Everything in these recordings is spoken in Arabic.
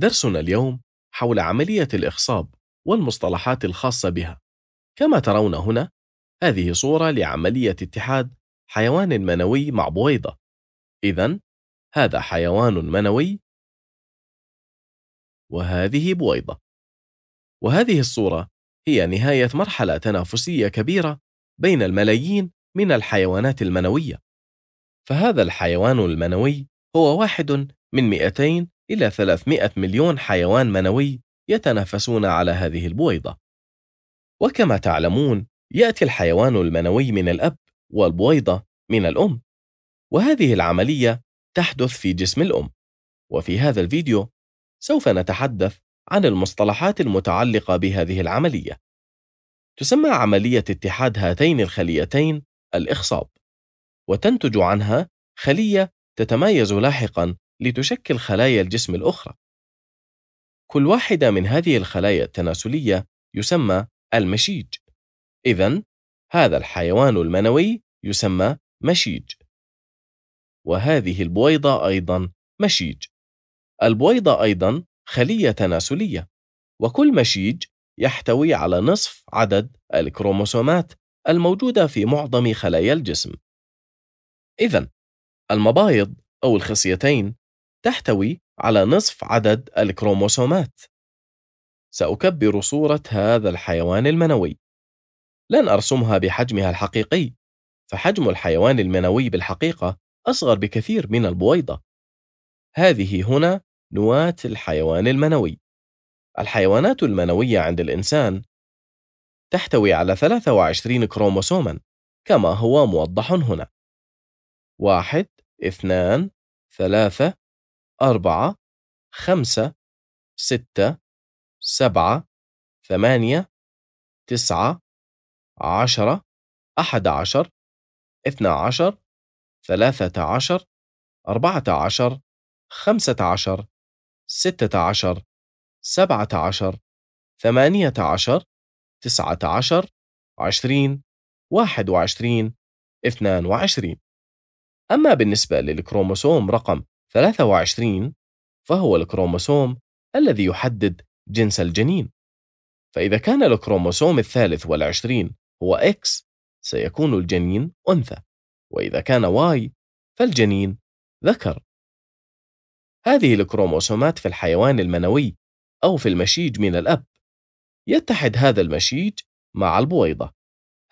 درسنا اليوم حول عملية الإخصاب والمصطلحات الخاصة بها كما ترون هنا هذه صورة لعملية اتحاد حيوان منوي مع بويضة إذا هذا حيوان منوي وهذه بويضة وهذه الصورة هي نهاية مرحلة تنافسية كبيرة بين الملايين من الحيوانات المنوية فهذا الحيوان المنوي هو واحد من 200 إلى 300 مليون حيوان منوي يتنافسون على هذه البويضة. وكما تعلمون، يأتي الحيوان المنوي من الأب والبويضة من الأم. وهذه العملية تحدث في جسم الأم. وفي هذا الفيديو سوف نتحدث عن المصطلحات المتعلقة بهذه العملية. تسمى عملية اتحاد هاتين الخليتين الإخصاب، وتنتج عنها خلية تتميز لاحقا لتشكل خلايا الجسم الأخرى. كل واحدة من هذه الخلايا التناسلية يسمى المشيج. إذا هذا الحيوان المنوي يسمى مشيج. وهذه البويضة أيضا مشيج. البويضة أيضا خلية تناسلية، وكل مشيج يحتوي على نصف عدد الكروموسومات الموجودة في معظم خلايا الجسم. إذا المبايض أو الخصيتين تحتوي على نصف عدد الكروموسومات. سأكبر صورة هذا الحيوان المنوي. لن أرسمها بحجمها الحقيقي، فحجم الحيوان المنوي بالحقيقة أصغر بكثير من البويضة. هذه هنا نواة الحيوان المنوي. الحيوانات المنوية عند الإنسان تحتوي على 23 كروموسوما كما هو موضح هنا. واحد، اثنان، ثلاثة، أربعة خمسة ستة سبعة ثمانية تسعة عشرة أحد عشر اثنى عشر ثلاثة عشر أربعة عشر خمسة عشر ستة عشر سبعة عشر ثمانية عشر تسعة عشر عشرين واحد وعشرين اثنان وعشرين أما بالنسبة للكروموسوم رقم 23 فهو الكروموسوم الذي يحدد جنس الجنين فإذا كان الكروموسوم الثالث والعشرين هو X سيكون الجنين أنثى وإذا كان Y فالجنين ذكر هذه الكروموسومات في الحيوان المنوي أو في المشيج من الأب يتحد هذا المشيج مع البويضة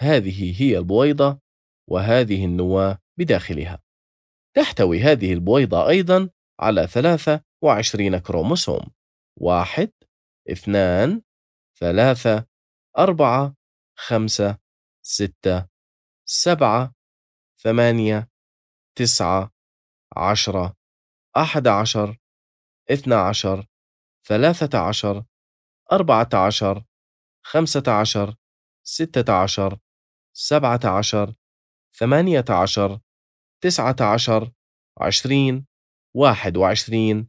هذه هي البويضة وهذه النواة بداخلها تحتوي هذه البويضة أيضا على 23 كروموسوم واحد اثنان ثلاثة أربعة خمسة ستة سبعة ثمانية تسعة عشرة أحد عشر اثنى عشر ثلاثة عشر أربعة عشر خمسة عشر ستة عشر سبعة عشر ثمانية عشر تسعة عشر عشرين واحد وعشرين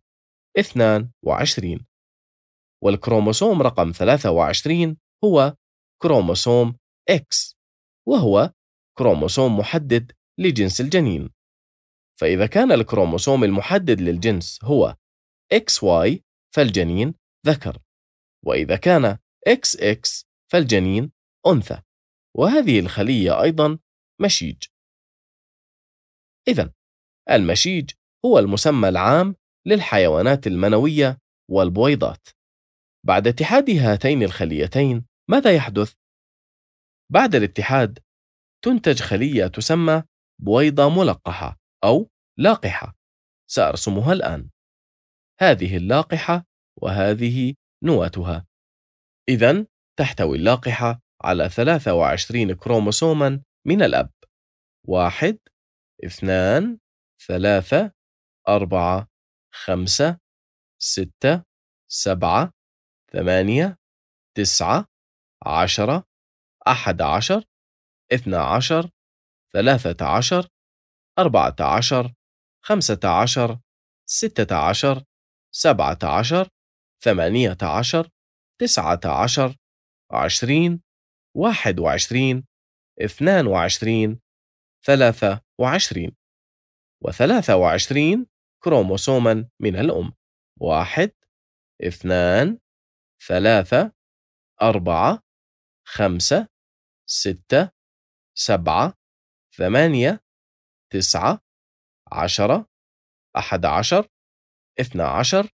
اثنان وعشرين والكروموسوم رقم 23 هو كروموسوم X وهو كروموسوم محدد لجنس الجنين فإذا كان الكروموسوم المحدد للجنس هو XY فالجنين ذكر وإذا كان XX فالجنين أنثى وهذه الخلية أيضا مشيج إذا المشيج هو المسمى العام للحيوانات المنوية والبويضات. بعد اتحاد هاتين الخليتين ماذا يحدث؟ بعد الاتحاد تنتج خلية تسمى بويضة ملقحة أو لاقحة سأرسمها الآن هذه اللاقحة وهذه نواتها إذا تحتوي اللاقحة على 23 كروموسوما من الأب واحد اثنان ثلاثة أربعة خمسة ستة سبعة ثمانية تسعة عشرة أحد عشر اثنى عشر ثلاثة عشر أربعة عشر خمسة عشر ستة عشر سبعة عشر ثمانية عشر تسعة عشر عشرين واحد وعشرين اثنان وعشرين ثلاثة وعشرين وثلاثة وعشرين كروموسوما من الأم واحد اثنان ثلاثة أربعة خمسة ستة سبعة ثمانية تسعة عشرة أحد عشر اثنى عشر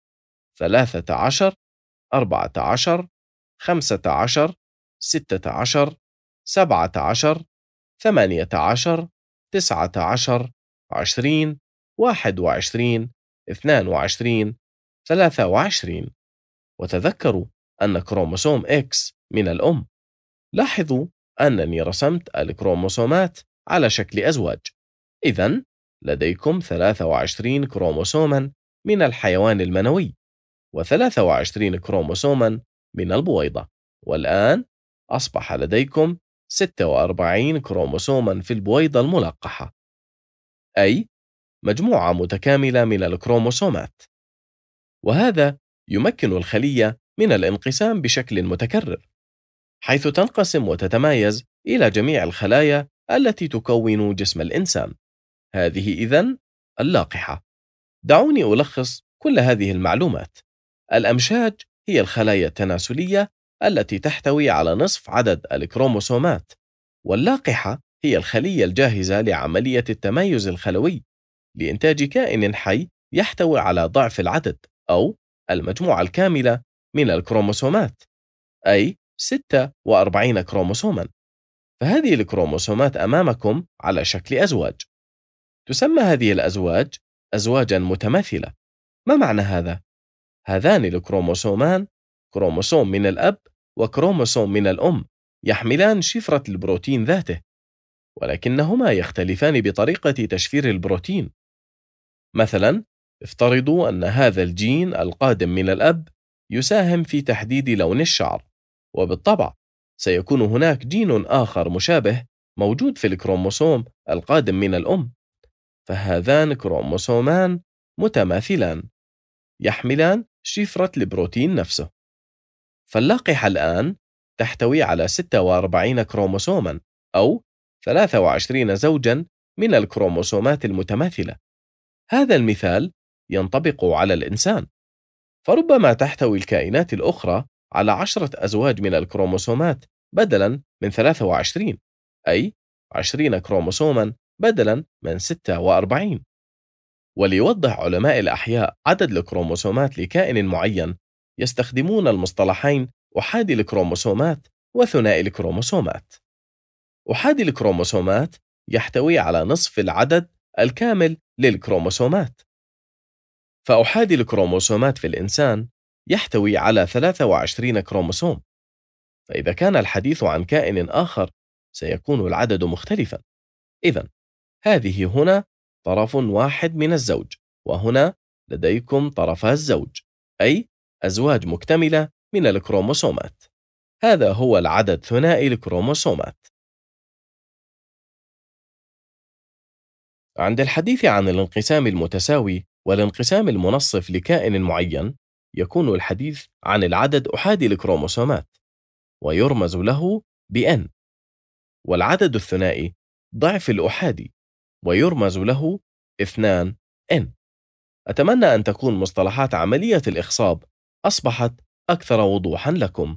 ثلاثة عشر أربعة عشر خمسة عشر ستة عشر سبعة عشر ثمانية عشر تسعة عشر عشرين واحد وعشرين اثنان وعشرين ثلاثة وعشرين وتذكروا أن كروموسوم X من الأم لاحظوا أنني رسمت الكروموسومات على شكل أزواج إذا لديكم 23 كروموسوما من الحيوان المنوي و23 كروموسوما من البويضة والآن أصبح لديكم 46 كروموسوما في البويضة الملقحة أي مجموعة متكاملة من الكروموسومات وهذا يمكن الخلية من الانقسام بشكل متكرر حيث تنقسم وتتمايز إلى جميع الخلايا التي تكون جسم الإنسان هذه إذن اللاقحة دعوني ألخص كل هذه المعلومات الأمشاج هي الخلايا التناسلية التي تحتوي على نصف عدد الكروموسومات واللاقحة هي الخلية الجاهزة لعملية التمايز الخلوي لإنتاج كائن حي يحتوي على ضعف العدد أو المجموعة الكاملة من الكروموسومات أي 46 كروموسوما فهذه الكروموسومات أمامكم على شكل أزواج تسمى هذه الأزواج أزواجا متماثلة ما معنى هذا؟ هذان الكروموسومان كروموسوم من الأب وكروموسوم من الأم يحملان شفرة البروتين ذاته، ولكنهما يختلفان بطريقة تشفير البروتين. مثلاً، افترضوا أن هذا الجين القادم من الأب يساهم في تحديد لون الشعر، وبالطبع سيكون هناك جين آخر مشابه موجود في الكروموسوم القادم من الأم، فهذان كروموسومان متماثلان، يحملان شفرة البروتين نفسه. فاللاقحة الآن تحتوي على 46 كروموسوما أو 23 زوجا من الكروموسومات المتماثلة. هذا المثال ينطبق على الإنسان، فربما تحتوي الكائنات الأخرى على 10 أزواج من الكروموسومات بدلاً من 23 أي 20 كروموسوما بدلاً من 46 وليوضح علماء الأحياء عدد الكروموسومات لكائن معين يستخدمون المصطلحين أحادي الكروموسومات وثنائي الكروموسومات. أحادي الكروموسومات يحتوي على نصف العدد الكامل للكروموسومات. فأحادي الكروموسومات في الإنسان يحتوي على 23 كروموسوم. فإذا كان الحديث عن كائن آخر سيكون العدد مختلفا. إذا هذه هنا طرف واحد من الزوج وهنا لديكم طرفا الزوج أي أزواج مكتملة من الكروموسومات هذا هو العدد ثنائي الكروموسومات عند الحديث عن الانقسام المتساوي والانقسام المنصف لكائن معين يكون الحديث عن العدد أحادي الكروموسومات ويرمز له بN والعدد الثنائي ضعف الأحادي ويرمز له 2 N أتمنى أن تكون مصطلحات عملية الإخصاب أصبحت أكثر وضوحا لكم